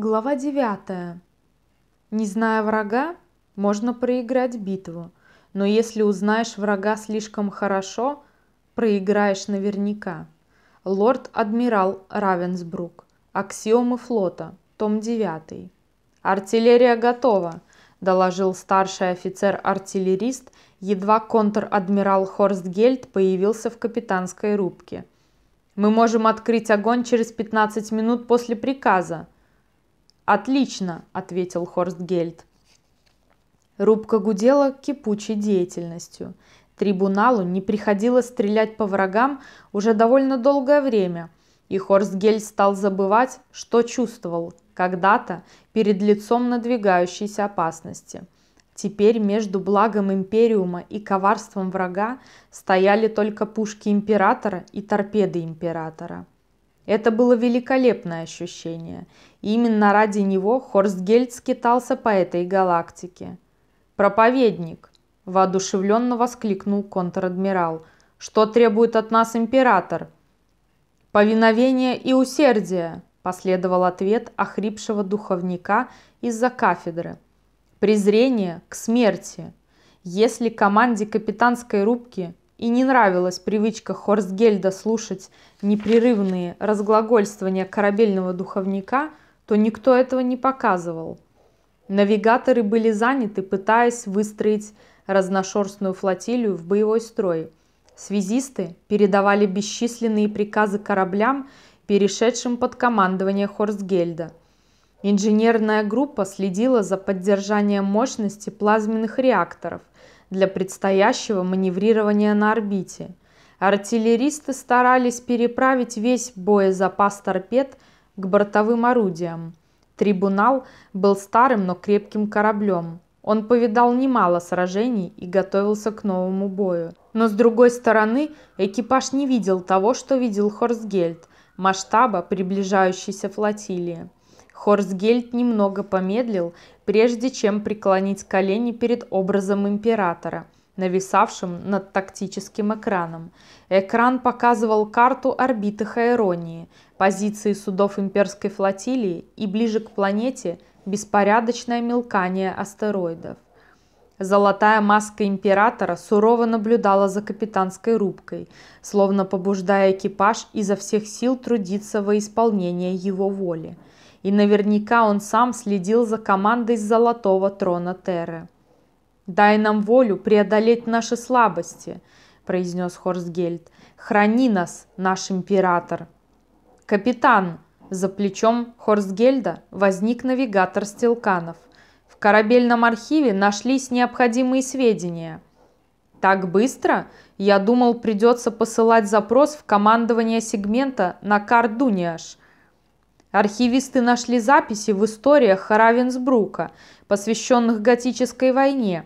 Глава 9. Не зная врага, можно проиграть битву, но если узнаешь врага слишком хорошо, проиграешь наверняка. Лорд-адмирал Равенсбрук. Аксиомы флота. Том 9. «Артиллерия готова», – доложил старший офицер-артиллерист, едва контр-адмирал Хорстгельд появился в капитанской рубке. «Мы можем открыть огонь через 15 минут после приказа», – «Отлично!» – ответил Хорстгельд. Рубка гудела кипучей деятельностью. Трибуналу не приходилось стрелять по врагам уже довольно долгое время, и Хорстгельд стал забывать, что чувствовал когда-то перед лицом надвигающейся опасности. Теперь между благом Империума и коварством врага стояли только пушки Императора и торпеды Императора. Это было великолепное ощущение. И именно ради него Хорстгельд скитался по этой галактике. «Проповедник!» – воодушевленно воскликнул контр-адмирал. «Что требует от нас император?» «Повиновение и усердие!» – последовал ответ охрипшего духовника из-за кафедры. «Презрение к смерти!» Если команде капитанской рубки и не нравилась привычка Хорстгельда слушать непрерывные разглагольствования корабельного духовника, то никто этого не показывал. Навигаторы были заняты, пытаясь выстроить разношерстную флотилию в боевой строй. Связисты передавали бесчисленные приказы кораблям, перешедшим под командование Хорсгельда. Инженерная группа следила за поддержанием мощности плазменных реакторов, для предстоящего маневрирования на орбите. Артиллеристы старались переправить весь боезапас торпед к бортовым орудиям. Трибунал был старым, но крепким кораблем. Он повидал немало сражений и готовился к новому бою. Но с другой стороны, экипаж не видел того, что видел Хорсгельд, масштаба приближающейся флотилии. Хорсгельд немного помедлил, прежде чем преклонить колени перед образом императора, нависавшим над тактическим экраном. Экран показывал карту орбиты Хайронии, позиции судов имперской флотилии и ближе к планете беспорядочное мелкание астероидов. Золотая маска императора сурово наблюдала за капитанской рубкой, словно побуждая экипаж изо всех сил трудиться во исполнение его воли – и наверняка он сам следил за командой с золотого трона Терры. «Дай нам волю преодолеть наши слабости», – произнес Хорсгельд. «Храни нас, наш император!» «Капитан!» – за плечом Хорсгельда возник навигатор Стелканов. «В корабельном архиве нашлись необходимые сведения». «Так быстро? Я думал, придется посылать запрос в командование сегмента на Кардуниаш», Архивисты нашли записи в историях Харавенсбрука, посвященных готической войне.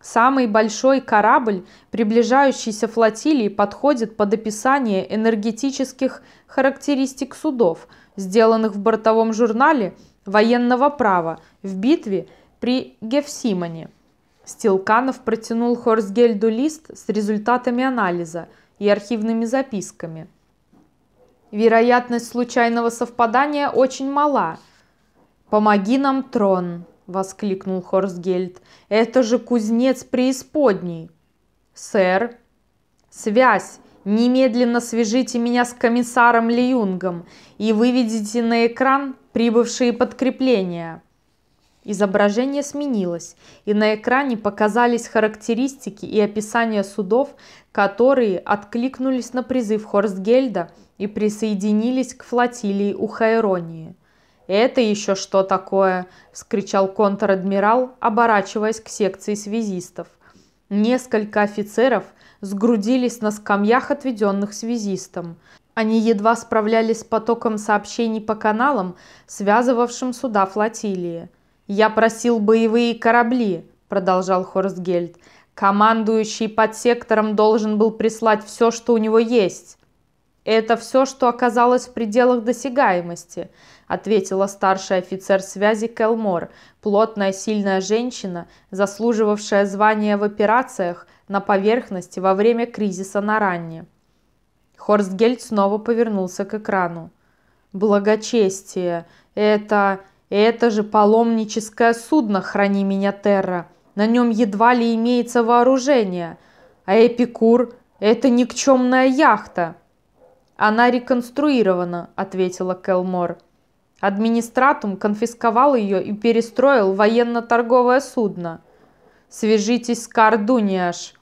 Самый большой корабль, приближающейся флотилии, подходит под описание энергетических характеристик судов, сделанных в бортовом журнале военного права в битве при Гефсимане. Стилканов протянул Хорсгельду лист с результатами анализа и архивными записками – Вероятность случайного совпадания очень мала. «Помоги нам, трон!» – воскликнул Хорсгельд. «Это же кузнец преисподней!» «Сэр!» «Связь! Немедленно свяжите меня с комиссаром Лиюнгом и выведите на экран прибывшие подкрепления!» Изображение сменилось, и на экране показались характеристики и описания судов, которые откликнулись на призыв Хорстгельда – и присоединились к флотилии у Хайронии. «Это еще что такое?» – вскричал контр-адмирал, оборачиваясь к секции связистов. Несколько офицеров сгрудились на скамьях, отведенных связистам. Они едва справлялись с потоком сообщений по каналам, связывавшим суда флотилии. «Я просил боевые корабли», – продолжал Хорстгельд. «Командующий под сектором должен был прислать все, что у него есть. «Это все, что оказалось в пределах досягаемости», – ответила старший офицер связи Келмор, плотная сильная женщина, заслуживавшая звания в операциях на поверхности во время кризиса на ранне. Хорстгельд снова повернулся к экрану. «Благочестие! Это... это же паломническое судно, храни меня, Терра! На нем едва ли имеется вооружение! А Эпикур – это никчемная яхта!» «Она реконструирована», – ответила Келмор. Администратум конфисковал ее и перестроил военно-торговое судно. «Свяжитесь с Кардуниаш.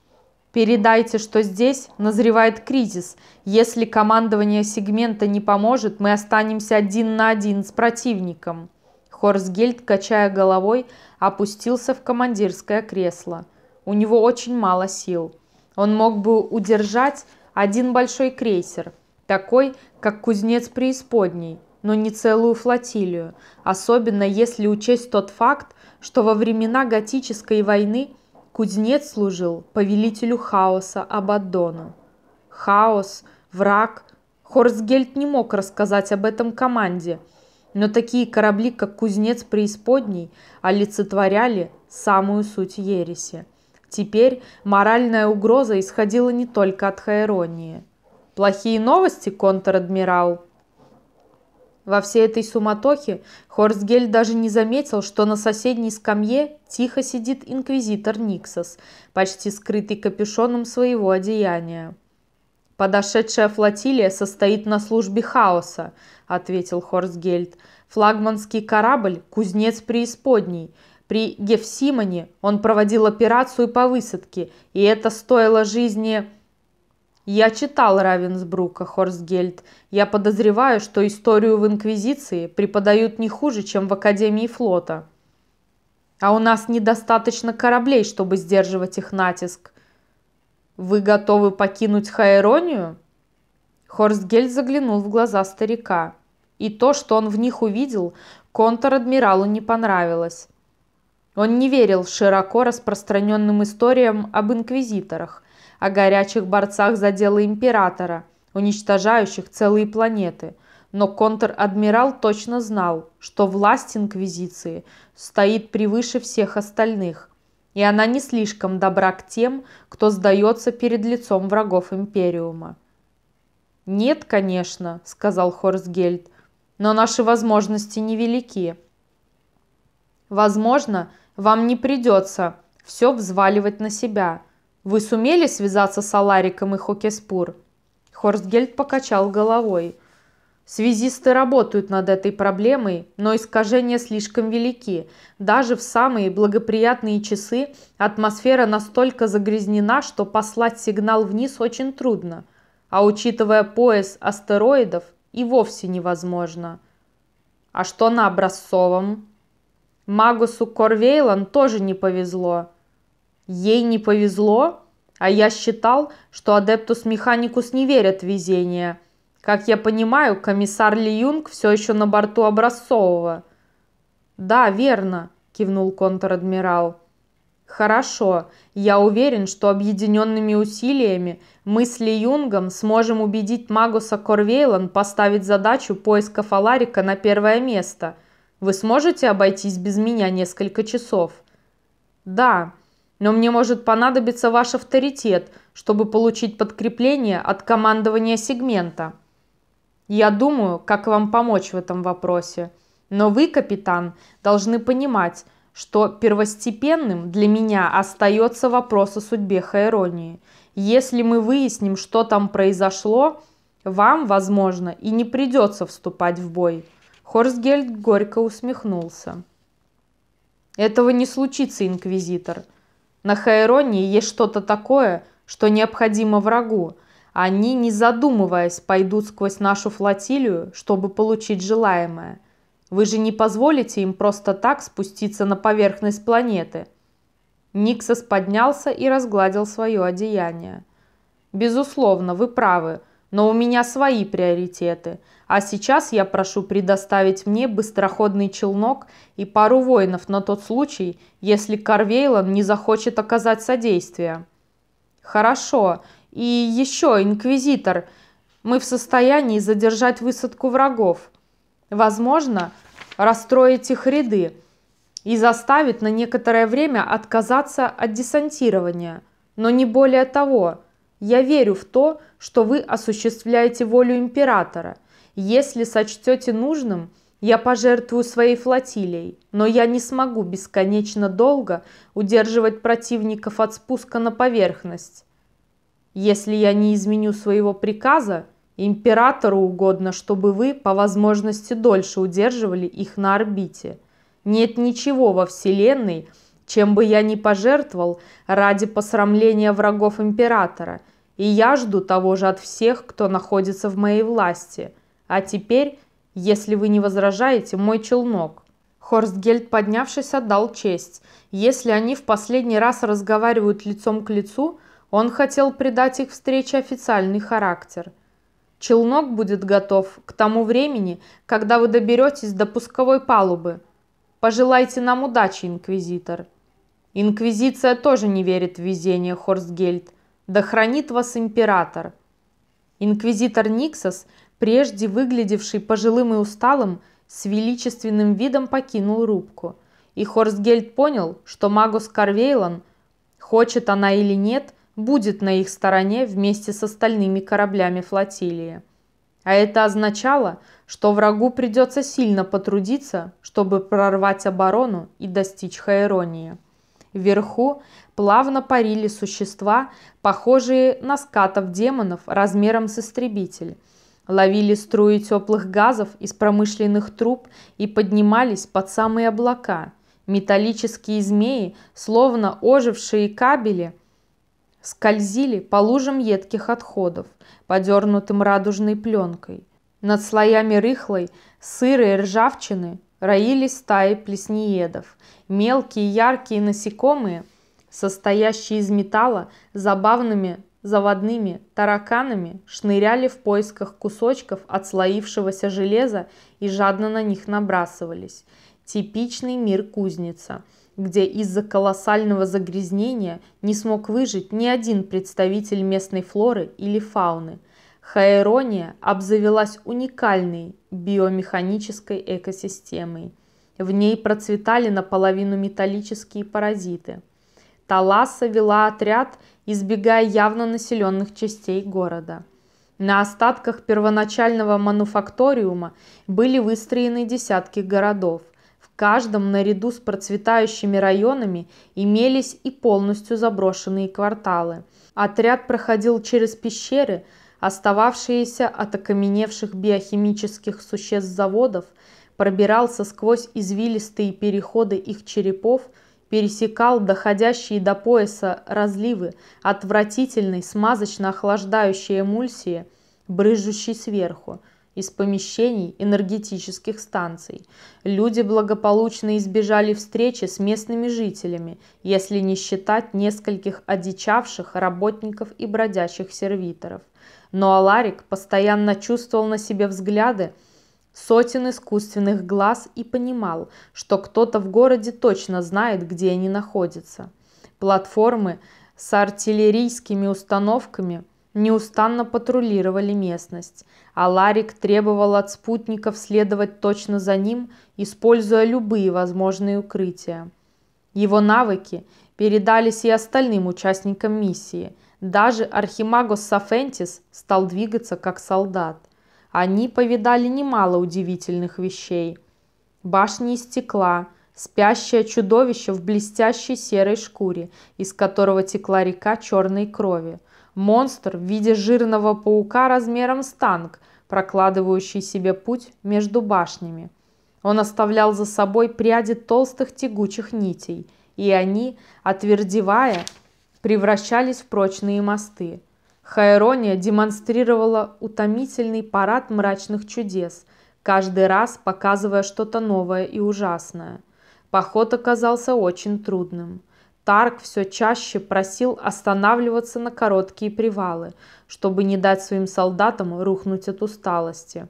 Передайте, что здесь назревает кризис. Если командование сегмента не поможет, мы останемся один на один с противником». Хорсгельд, качая головой, опустился в командирское кресло. У него очень мало сил. Он мог бы удержать один большой крейсер – такой, как кузнец преисподней, но не целую флотилию, особенно если учесть тот факт, что во времена готической войны кузнец служил повелителю хаоса Абаддону. Хаос, враг, Хорсгельд не мог рассказать об этом команде, но такие корабли, как кузнец преисподней, олицетворяли самую суть ереси. Теперь моральная угроза исходила не только от Хаеронии – Плохие новости, контр-адмирал. Во всей этой суматохе Хорсгель даже не заметил, что на соседней скамье тихо сидит инквизитор Никсос, почти скрытый капюшоном своего одеяния. «Подошедшая флотилия состоит на службе хаоса», — ответил Хорсгельд. «Флагманский корабль — кузнец преисподней. При Гефсимоне он проводил операцию по высадке, и это стоило жизни...» «Я читал Равенсбрука, Хорсгельд. Я подозреваю, что историю в Инквизиции преподают не хуже, чем в Академии флота». «А у нас недостаточно кораблей, чтобы сдерживать их натиск». «Вы готовы покинуть Хаэронию?» Хорсгельд заглянул в глаза старика. И то, что он в них увидел, контр-адмиралу не понравилось. Он не верил широко распространенным историям об инквизиторах, о горячих борцах за дело императора, уничтожающих целые планеты. Но контр-адмирал точно знал, что власть Инквизиции стоит превыше всех остальных, и она не слишком добра к тем, кто сдается перед лицом врагов Империума. «Нет, конечно», — сказал Хорсгельд, — «но наши возможности невелики». «Возможно, вам не придется все взваливать на себя. «Вы сумели связаться с Алариком и Хокеспур?» Хорстгельд покачал головой. Связисты работают над этой проблемой, но искажения слишком велики. Даже в самые благоприятные часы атмосфера настолько загрязнена, что послать сигнал вниз очень трудно. А учитывая пояс астероидов, и вовсе невозможно. А что на образцовом? Магусу Корвейлан тоже не повезло. Ей не повезло, а я считал, что адептус механикус не верят в везение. Как я понимаю, комиссар Ли Юнг все еще на борту Образцового. Да, верно, кивнул контр-адмирал. Хорошо, я уверен, что объединенными усилиями мы с Ли Юнгом сможем убедить Магуса Корвейлан поставить задачу поиска Фаларика на первое место. Вы сможете обойтись без меня несколько часов? Да, но мне может понадобиться ваш авторитет, чтобы получить подкрепление от командования сегмента. Я думаю, как вам помочь в этом вопросе. Но вы, капитан, должны понимать, что первостепенным для меня остается вопрос о судьбе Хайронии. Если мы выясним, что там произошло, вам, возможно, и не придется вступать в бой. Хорсгельд горько усмехнулся. Этого не случится, инквизитор. На Хайронии есть что-то такое, что необходимо врагу. Они, не задумываясь, пойдут сквозь нашу флотилию, чтобы получить желаемое. Вы же не позволите им просто так спуститься на поверхность планеты. Никсос поднялся и разгладил свое одеяние. Безусловно, вы правы. Но у меня свои приоритеты. А сейчас я прошу предоставить мне быстроходный челнок и пару воинов на тот случай, если Карвейлан не захочет оказать содействие. Хорошо. И еще, Инквизитор, мы в состоянии задержать высадку врагов. Возможно, расстроить их ряды и заставить на некоторое время отказаться от десантирования. Но не более того – я верю в то, что вы осуществляете волю императора. Если сочтете нужным, я пожертвую своей флотилией, но я не смогу бесконечно долго удерживать противников от спуска на поверхность. Если я не изменю своего приказа, императору угодно, чтобы вы по возможности дольше удерживали их на орбите. Нет ничего во Вселенной, чем бы я ни пожертвовал ради посрамления врагов императора, и я жду того же от всех, кто находится в моей власти. А теперь, если вы не возражаете, мой челнок». Хорстгельд, поднявшись, отдал честь. Если они в последний раз разговаривают лицом к лицу, он хотел придать их встрече официальный характер. «Челнок будет готов к тому времени, когда вы доберетесь до пусковой палубы. Пожелайте нам удачи, инквизитор!» Инквизиция тоже не верит в везение, Хорстгельд. Да хранит вас император. Инквизитор Никсос, прежде выглядевший пожилым и усталым, с величественным видом покинул рубку. И Хорстгельд понял, что Магус Карвейлан, хочет она или нет, будет на их стороне вместе с остальными кораблями флотилии. А это означало, что врагу придется сильно потрудиться, чтобы прорвать оборону и достичь хаэронии. Вверху плавно парили существа, похожие на скатов демонов размером с истребитель. Ловили струи теплых газов из промышленных труб и поднимались под самые облака. Металлические змеи, словно ожившие кабели, скользили по лужам едких отходов, подернутым радужной пленкой. Над слоями рыхлой, сырой ржавчины роились стаи плесниедов мелкие яркие насекомые, состоящие из металла, забавными заводными тараканами шныряли в поисках кусочков отслоившегося железа и жадно на них набрасывались. Типичный мир кузница, где из-за колоссального загрязнения не смог выжить ни один представитель местной флоры или фауны. Хаэрония обзавелась уникальной биомеханической экосистемой – в ней процветали наполовину металлические паразиты. Таласа вела отряд, избегая явно населенных частей города. На остатках первоначального мануфакториума были выстроены десятки городов. В каждом наряду с процветающими районами имелись и полностью заброшенные кварталы. Отряд проходил через пещеры, остававшиеся от окаменевших биохимических существ заводов, пробирался сквозь извилистые переходы их черепов, пересекал доходящие до пояса разливы отвратительной смазочно-охлаждающей эмульсии, брызжущей сверху, из помещений энергетических станций. Люди благополучно избежали встречи с местными жителями, если не считать нескольких одичавших работников и бродячих сервиторов. Но Аларик постоянно чувствовал на себе взгляды, сотен искусственных глаз и понимал, что кто-то в городе точно знает, где они находятся. Платформы с артиллерийскими установками неустанно патрулировали местность, а Ларик требовал от спутников следовать точно за ним, используя любые возможные укрытия. Его навыки передались и остальным участникам миссии. Даже Архимагос Сафентис стал двигаться как солдат. Они повидали немало удивительных вещей. Башни из стекла, спящее чудовище в блестящей серой шкуре, из которого текла река черной крови. Монстр в виде жирного паука размером с танк, прокладывающий себе путь между башнями. Он оставлял за собой пряди толстых тягучих нитей, и они, отвердевая, превращались в прочные мосты. Хайрония демонстрировала утомительный парад мрачных чудес, каждый раз показывая что-то новое и ужасное. Поход оказался очень трудным. Тарк все чаще просил останавливаться на короткие привалы, чтобы не дать своим солдатам рухнуть от усталости.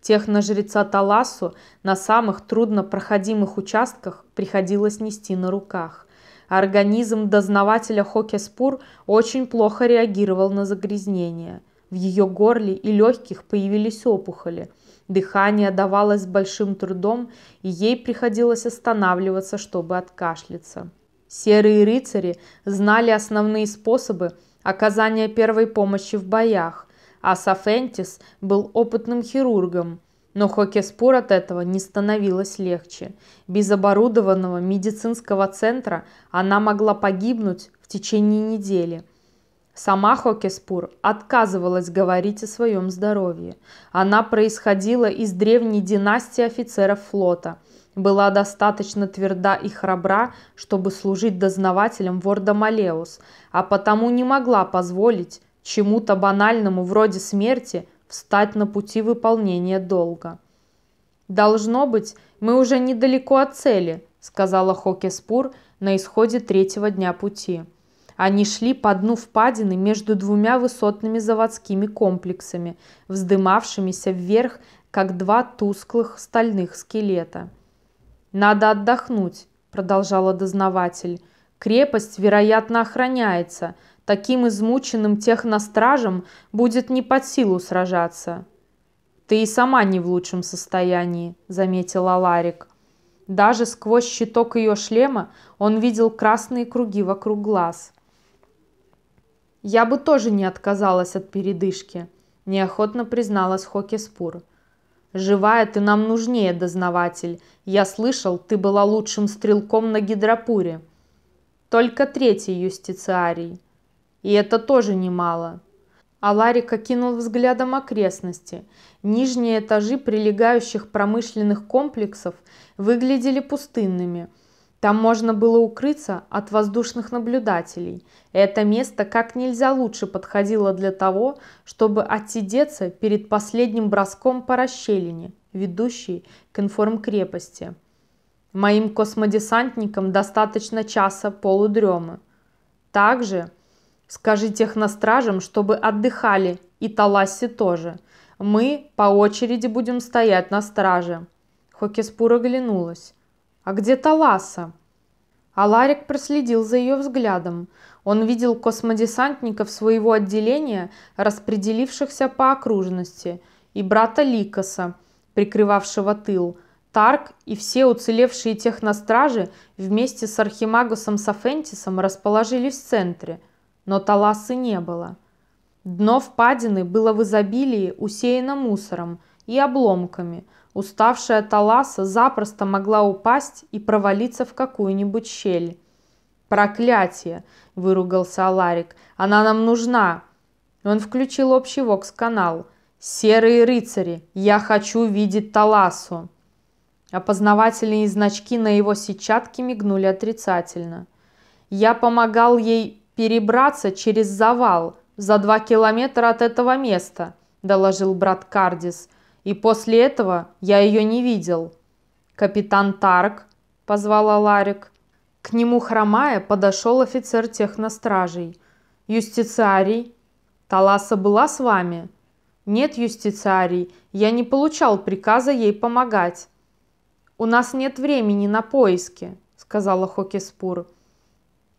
Техножреца Таласу на самых труднопроходимых участках приходилось нести на руках – Организм дознавателя Хокеспур очень плохо реагировал на загрязнение. В ее горле и легких появились опухоли. Дыхание давалось большим трудом, и ей приходилось останавливаться, чтобы откашляться. Серые рыцари знали основные способы оказания первой помощи в боях, а Сафентис был опытным хирургом – но Хокеспор от этого не становилось легче. Без оборудованного медицинского центра она могла погибнуть в течение недели. Сама Хокеспур отказывалась говорить о своем здоровье. Она происходила из древней династии офицеров флота, была достаточно тверда и храбра, чтобы служить дознавателем Ворда Малеус, а потому не могла позволить чему-то банальному вроде смерти встать на пути выполнения долга. «Должно быть, мы уже недалеко от цели», – сказала Хокеспур на исходе третьего дня пути. Они шли по дну впадины между двумя высотными заводскими комплексами, вздымавшимися вверх, как два тусклых стальных скелета. «Надо отдохнуть», – продолжала дознаватель. «Крепость, вероятно, охраняется, Таким измученным техностражем будет не под силу сражаться. «Ты и сама не в лучшем состоянии», — заметила Ларик. Даже сквозь щиток ее шлема он видел красные круги вокруг глаз. «Я бы тоже не отказалась от передышки», – неохотно призналась Хокеспур. «Живая ты нам нужнее, дознаватель. Я слышал, ты была лучшим стрелком на гидропуре». «Только третий юстициарий», и это тоже немало. Аларик окинул взглядом окрестности. Нижние этажи прилегающих промышленных комплексов выглядели пустынными. Там можно было укрыться от воздушных наблюдателей. Это место как нельзя лучше подходило для того, чтобы отсидеться перед последним броском по расщелине, ведущей к информкрепости. Моим космодесантникам достаточно часа полудремы. Также Скажи техностражам, чтобы отдыхали, и Таласи тоже. Мы по очереди будем стоять на страже». Хокеспур оглянулась. «А где Таласа?» Аларик проследил за ее взглядом. Он видел космодесантников своего отделения, распределившихся по окружности, и брата Ликаса, прикрывавшего тыл, Тарк и все уцелевшие техностражи вместе с Архимагусом Сафентисом расположились в центре – но таласы не было. Дно впадины было в изобилии усеяно мусором и обломками. Уставшая таласа запросто могла упасть и провалиться в какую-нибудь щель. «Проклятие!» – выругался Аларик. «Она нам нужна!» Он включил общий вокс-канал. «Серые рыцари! Я хочу видеть Таласу!» Опознавательные значки на его сетчатке мигнули отрицательно. «Я помогал ей перебраться через завал за два километра от этого места», – доложил брат Кардис. «И после этого я ее не видел». «Капитан Тарк», – позвала Ларик. К нему хромая подошел офицер техностражей. «Юстициарий, Таласа была с вами?» «Нет, юстициарий, я не получал приказа ей помогать». «У нас нет времени на поиски», – сказала Хокиспур. «Хокиспур».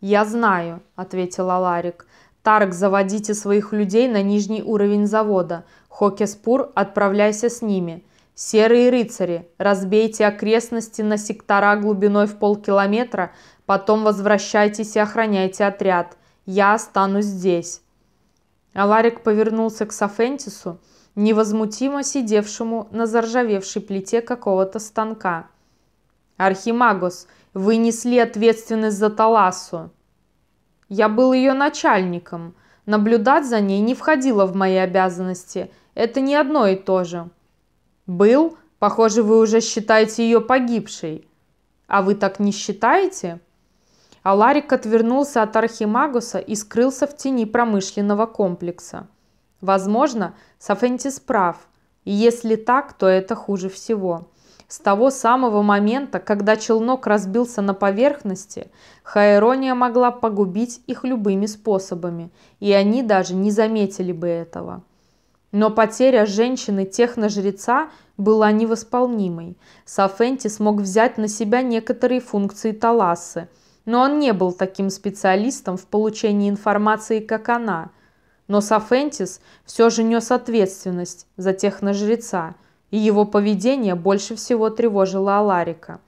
«Я знаю», – ответил Аларик. «Тарк, заводите своих людей на нижний уровень завода. Хокеспур, отправляйся с ними. Серые рыцари, разбейте окрестности на сектора глубиной в полкилометра, потом возвращайтесь и охраняйте отряд. Я останусь здесь». Аларик повернулся к Сафентису, невозмутимо сидевшему на заржавевшей плите какого-то станка. Архимагус. Вы несли ответственность за Таласу. Я был ее начальником. Наблюдать за ней не входило в мои обязанности. Это не одно и то же. Был? Похоже, вы уже считаете ее погибшей. А вы так не считаете? Аларик отвернулся от Архимагуса и скрылся в тени промышленного комплекса. Возможно, Сафентис прав. И если так, то это хуже всего. С того самого момента, когда челнок разбился на поверхности, Хаэрония могла погубить их любыми способами, и они даже не заметили бы этого. Но потеря женщины техножреца была невосполнимой. Сафенти смог взять на себя некоторые функции Таласы, но он не был таким специалистом в получении информации, как она. Но Сафентис все же нес ответственность за техножреца – и его поведение больше всего тревожило Аларика.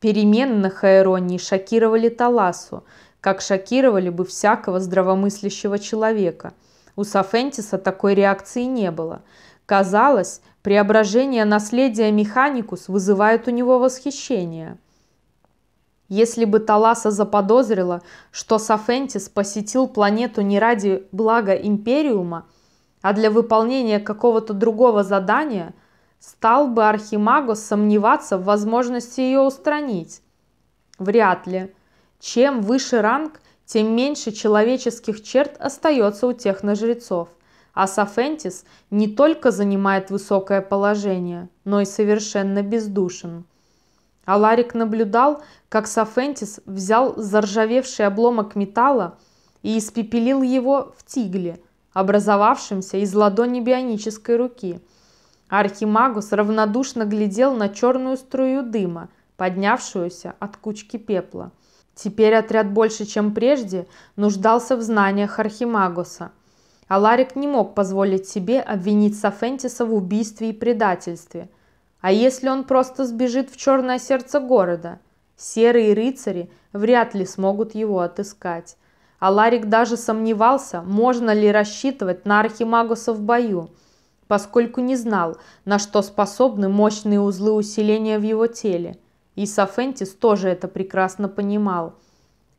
Перемены на Хаэронии шокировали Таласу, как шокировали бы всякого здравомыслящего человека. У Сафентиса такой реакции не было. Казалось, преображение наследия Механикус вызывает у него восхищение. Если бы Таласа заподозрила, что Сафентис посетил планету не ради блага Империума, а для выполнения какого-то другого задания – Стал бы Архимагос сомневаться в возможности ее устранить? Вряд ли. Чем выше ранг, тем меньше человеческих черт остается у техножрецов. А Сафентис не только занимает высокое положение, но и совершенно бездушен. Аларик наблюдал, как Сафентис взял заржавевший обломок металла и испепелил его в тигле, образовавшемся из ладони бионической руки – Архимагус равнодушно глядел на черную струю дыма, поднявшуюся от кучки пепла. Теперь отряд больше, чем прежде, нуждался в знаниях Архимагуса. Аларик не мог позволить себе обвинить Сафентиса в убийстве и предательстве. А если он просто сбежит в черное сердце города? Серые рыцари вряд ли смогут его отыскать. Аларик даже сомневался, можно ли рассчитывать на Архимагуса в бою – поскольку не знал, на что способны мощные узлы усиления в его теле. И Сафентис тоже это прекрасно понимал.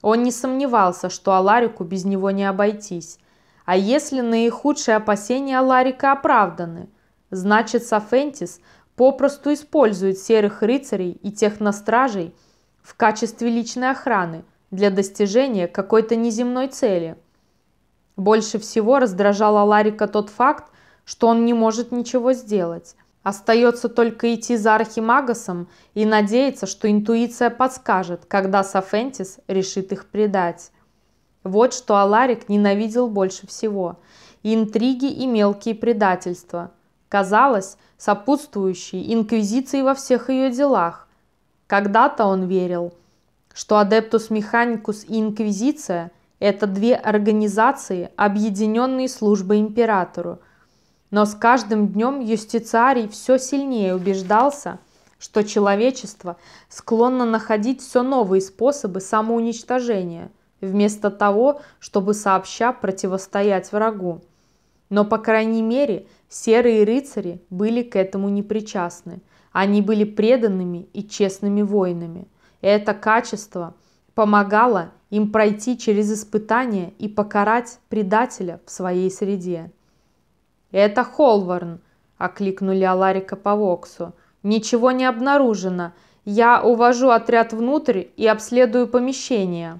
Он не сомневался, что Аларику без него не обойтись. А если наихудшие опасения Аларика оправданы? Значит, Сафентис попросту использует серых рыцарей и техностражей в качестве личной охраны для достижения какой-то неземной цели. Больше всего раздражал Аларика тот факт, что он не может ничего сделать. Остается только идти за Архимагасом и надеяться, что интуиция подскажет, когда Сафентис решит их предать. Вот что Аларик ненавидел больше всего. И интриги и мелкие предательства. Казалось, сопутствующие инквизиции во всех ее делах. Когда-то он верил, что Адептус Механикус и Инквизиция – это две организации, объединенные службой императору – но с каждым днем юстициарий все сильнее убеждался, что человечество склонно находить все новые способы самоуничтожения, вместо того, чтобы сообща противостоять врагу. Но, по крайней мере, серые рыцари были к этому не причастны. Они были преданными и честными воинами. И это качество помогало им пройти через испытания и покарать предателя в своей среде. «Это Холварн!» – окликнули Аларика по Воксу. «Ничего не обнаружено. Я увожу отряд внутрь и обследую помещение».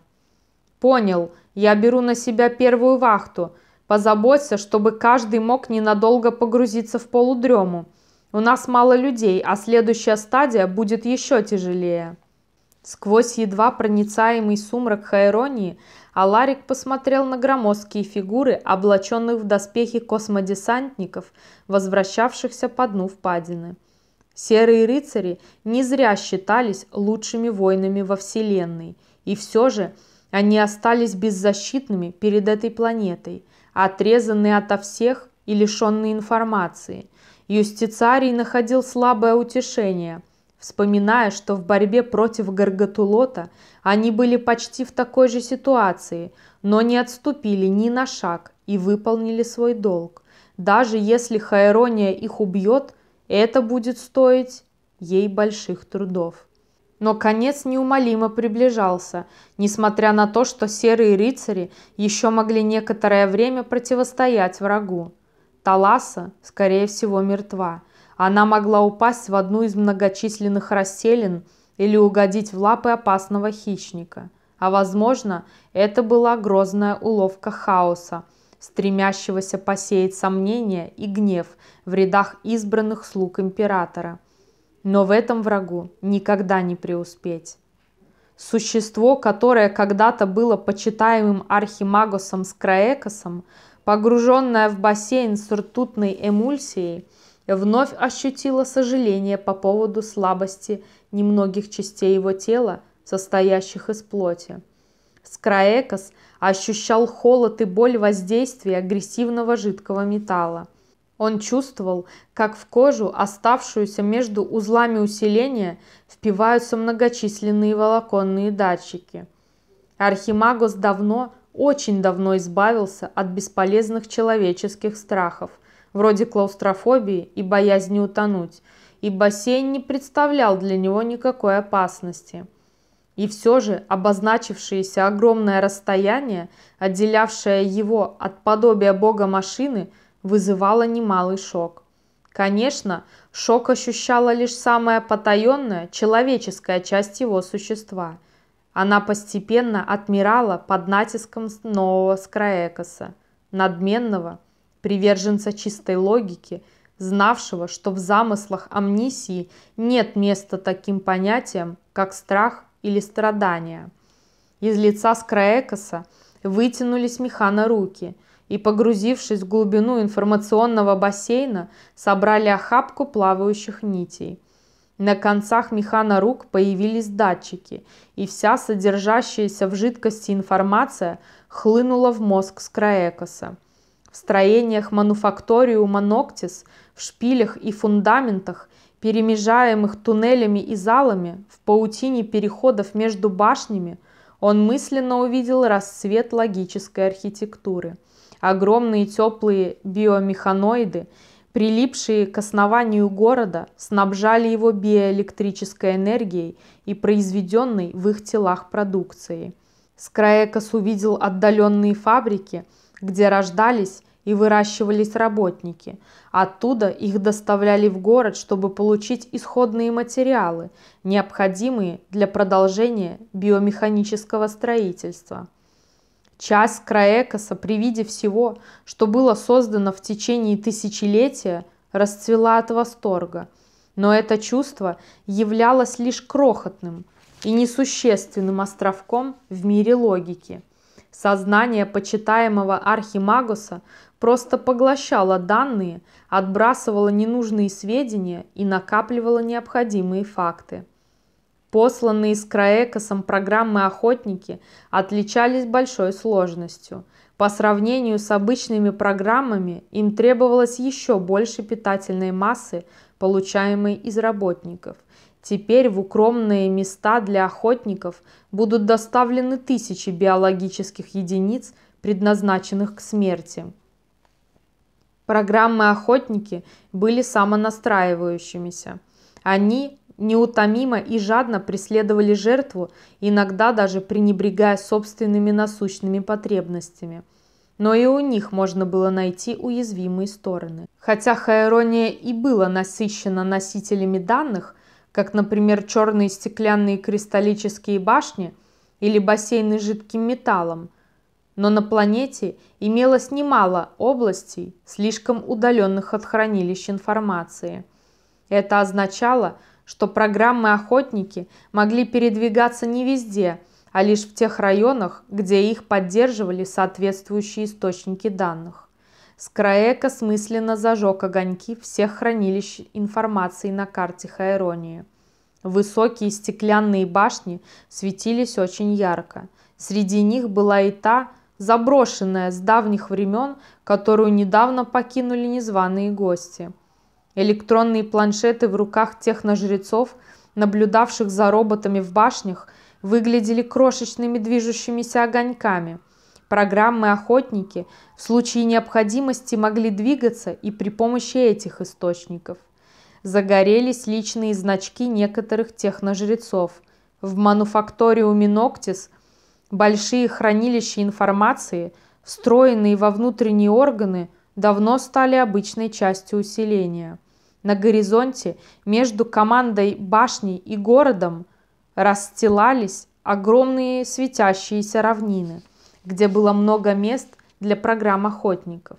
«Понял. Я беру на себя первую вахту. Позаботься, чтобы каждый мог ненадолго погрузиться в полудрему. У нас мало людей, а следующая стадия будет еще тяжелее». Сквозь едва проницаемый сумрак Хайронии Аларик посмотрел на громоздкие фигуры, облаченных в доспехи космодесантников, возвращавшихся по дну впадины. Серые рыцари не зря считались лучшими воинами во Вселенной, и все же они остались беззащитными перед этой планетой, отрезанные ото всех и лишенные информации. Юстицарий находил слабое утешение – вспоминая, что в борьбе против Гаргатулота они были почти в такой же ситуации, но не отступили ни на шаг и выполнили свой долг. Даже если Хайрония их убьет, это будет стоить ей больших трудов. Но конец неумолимо приближался, несмотря на то, что серые рыцари еще могли некоторое время противостоять врагу. Таласа, скорее всего, мертва – она могла упасть в одну из многочисленных расселин или угодить в лапы опасного хищника. А возможно, это была грозная уловка хаоса, стремящегося посеять сомнения и гнев в рядах избранных слуг императора. Но в этом врагу никогда не преуспеть. Существо, которое когда-то было почитаемым архимагосом Скраекосом, погруженное в бассейн с ртутной эмульсией – вновь ощутила сожаление по поводу слабости немногих частей его тела, состоящих из плоти. Скраекос ощущал холод и боль воздействия агрессивного жидкого металла. Он чувствовал, как в кожу, оставшуюся между узлами усиления, впиваются многочисленные волоконные датчики. Архимагос давно, очень давно избавился от бесполезных человеческих страхов – вроде клаустрофобии и боязни утонуть, и бассейн не представлял для него никакой опасности. И все же обозначившееся огромное расстояние, отделявшее его от подобия бога машины, вызывало немалый шок. Конечно, шок ощущала лишь самая потаенная человеческая часть его существа. Она постепенно отмирала под натиском нового Скраэкоса, надменного, приверженца чистой логики, знавшего, что в замыслах амнисии нет места таким понятиям, как страх или страдания. Из лица Скраэкоса вытянулись меха на руки и, погрузившись в глубину информационного бассейна, собрали охапку плавающих нитей – на концах меха на рук появились датчики, и вся содержащаяся в жидкости информация хлынула в мозг Скраэкоса в строениях мануфакториума Ноктис, в шпилях и фундаментах, перемежаемых туннелями и залами, в паутине переходов между башнями, он мысленно увидел расцвет логической архитектуры. Огромные теплые биомеханоиды, прилипшие к основанию города, снабжали его биоэлектрической энергией и произведенной в их телах продукцией. Скраекос увидел отдаленные фабрики, где рождались и выращивались работники. Оттуда их доставляли в город, чтобы получить исходные материалы, необходимые для продолжения биомеханического строительства. Часть Краекоса при виде всего, что было создано в течение тысячелетия, расцвела от восторга. Но это чувство являлось лишь крохотным и несущественным островком в мире логики – Сознание почитаемого архимагуса просто поглощало данные, отбрасывало ненужные сведения и накапливало необходимые факты. Посланные с Краекосом программы «Охотники» отличались большой сложностью. По сравнению с обычными программами им требовалось еще больше питательной массы, получаемой из работников. Теперь в укромные места для охотников будут доставлены тысячи биологических единиц, предназначенных к смерти. Программы «Охотники» были самонастраивающимися. Они неутомимо и жадно преследовали жертву, иногда даже пренебрегая собственными насущными потребностями. Но и у них можно было найти уязвимые стороны. Хотя Хаэрония и была насыщена носителями данных, как, например, черные стеклянные кристаллические башни или бассейны с жидким металлом, но на планете имелось немало областей, слишком удаленных от хранилищ информации. Это означало, что программы-охотники могли передвигаться не везде, а лишь в тех районах, где их поддерживали соответствующие источники данных. Скраэко смысленно зажег огоньки всех хранилищ информации на карте Хайронии. Высокие стеклянные башни светились очень ярко. Среди них была и та, заброшенная с давних времен, которую недавно покинули незваные гости. Электронные планшеты в руках техножрецов, наблюдавших за роботами в башнях, выглядели крошечными движущимися огоньками – Программы охотники в случае необходимости могли двигаться и при помощи этих источников. Загорелись личные значки некоторых техножрецов. В мануфакториуме Ноктис большие хранилища информации, встроенные во внутренние органы, давно стали обычной частью усиления. На горизонте между командой башней и городом расстилались огромные светящиеся равнины – где было много мест для программ охотников.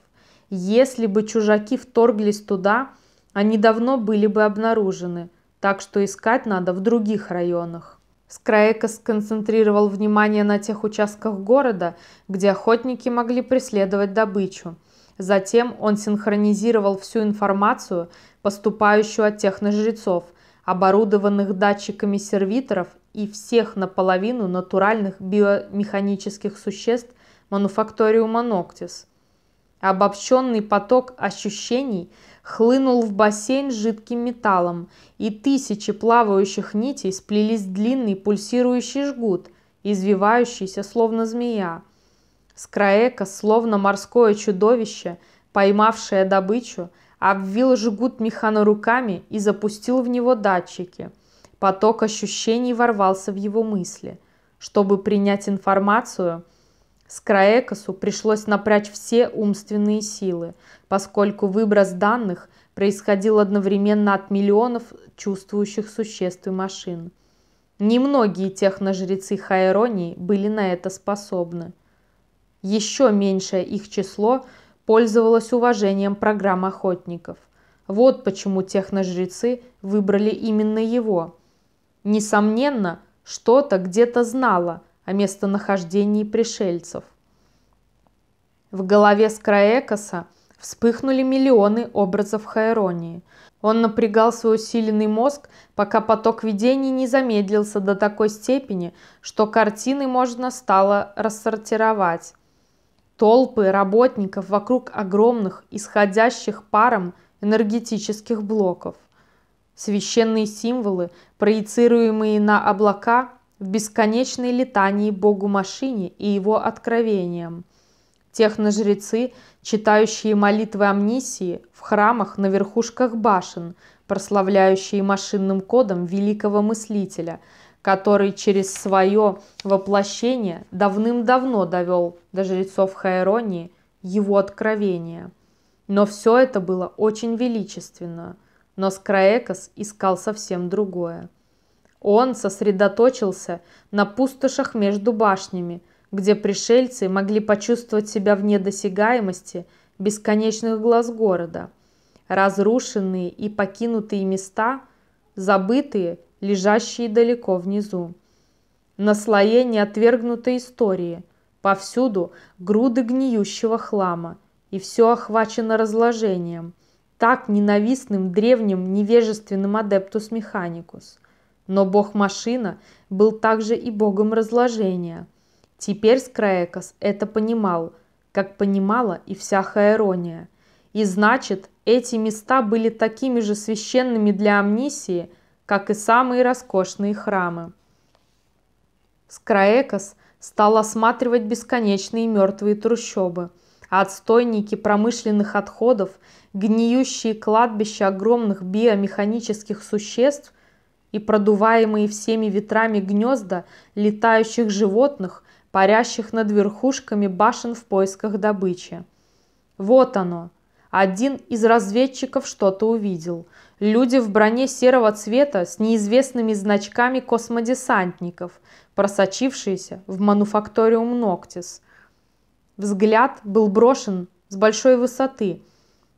Если бы чужаки вторглись туда, они давно были бы обнаружены, так что искать надо в других районах. Скраека сконцентрировал внимание на тех участках города, где охотники могли преследовать добычу. Затем он синхронизировал всю информацию, поступающую от техножрецов, оборудованных датчиками сервиторов и всех наполовину натуральных биомеханических существ мануфакториума Ноктис. Обобщенный поток ощущений хлынул в бассейн с жидким металлом, и тысячи плавающих нитей сплелись в длинный пульсирующий жгут, извивающийся словно змея. Скраека, словно морское чудовище, поймавшее добычу, обвил жгут механа руками и запустил в него датчики. Поток ощущений ворвался в его мысли. Чтобы принять информацию, Скраекосу пришлось напрячь все умственные силы, поскольку выброс данных происходил одновременно от миллионов чувствующих существ и машин. Немногие техножрецы Хайронии были на это способны. Еще меньшее их число – пользовалась уважением программ охотников. Вот почему техножрецы выбрали именно его. Несомненно, что-то где-то знало о местонахождении пришельцев. В голове Скраэкоса вспыхнули миллионы образов Хайронии. Он напрягал свой усиленный мозг, пока поток видений не замедлился до такой степени, что картины можно стало рассортировать. Толпы работников вокруг огромных, исходящих паром энергетических блоков. Священные символы, проецируемые на облака в бесконечной летании Богу-машине и его откровением, Техножрецы, читающие молитвы амнисии в храмах на верхушках башен, прославляющие машинным кодом великого мыслителя – который через свое воплощение давным-давно довел до жрецов Хаеронии его откровение. Но все это было очень величественно, но Скраекос искал совсем другое. Он сосредоточился на пустошах между башнями, где пришельцы могли почувствовать себя вне досягаемости бесконечных глаз города. Разрушенные и покинутые места, забытые лежащие далеко внизу. Наслоение отвергнутой истории, повсюду груды гниющего хлама, и все охвачено разложением, так ненавистным древним невежественным адептус механикус. Но бог-машина был также и богом разложения. Теперь Скраекос это понимал, как понимала и вся ирония. И значит, эти места были такими же священными для амнисии, как и самые роскошные храмы. Скраекос стал осматривать бесконечные мертвые трущобы, а отстойники промышленных отходов, гниющие кладбища огромных биомеханических существ и продуваемые всеми ветрами гнезда летающих животных, парящих над верхушками башен в поисках добычи. Вот оно, один из разведчиков что-то увидел. Люди в броне серого цвета с неизвестными значками космодесантников, просочившиеся в мануфакториум Ноктис. Взгляд был брошен с большой высоты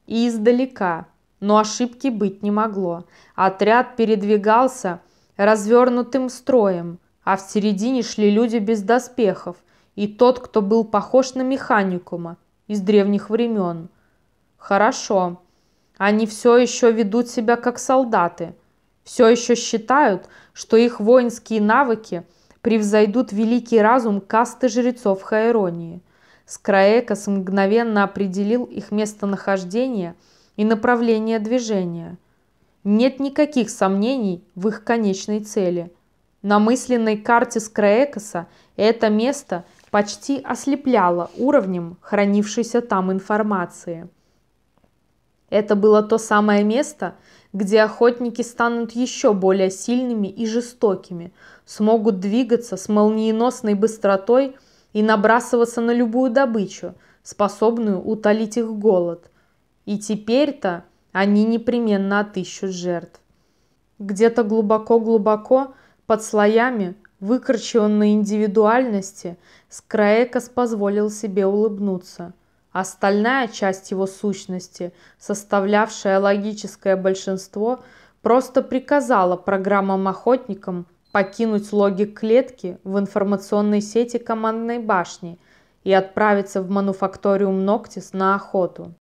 и издалека, но ошибки быть не могло. Отряд передвигался развернутым строем, а в середине шли люди без доспехов и тот, кто был похож на механикума из древних времен – Хорошо. Они все еще ведут себя как солдаты. Все еще считают, что их воинские навыки превзойдут великий разум касты жрецов Хайронии. Скраекос мгновенно определил их местонахождение и направление движения. Нет никаких сомнений в их конечной цели. На мысленной карте Скраекоса это место почти ослепляло уровнем хранившейся там информации – это было то самое место, где охотники станут еще более сильными и жестокими, смогут двигаться с молниеносной быстротой и набрасываться на любую добычу, способную утолить их голод. И теперь-то они непременно отыщут жертв. Где-то глубоко-глубоко под слоями выкорчеванной индивидуальности Скраекос позволил себе улыбнуться – Остальная часть его сущности, составлявшая логическое большинство, просто приказала программам охотникам покинуть логик клетки в информационной сети командной башни и отправиться в мануфакториум Ноктис на охоту.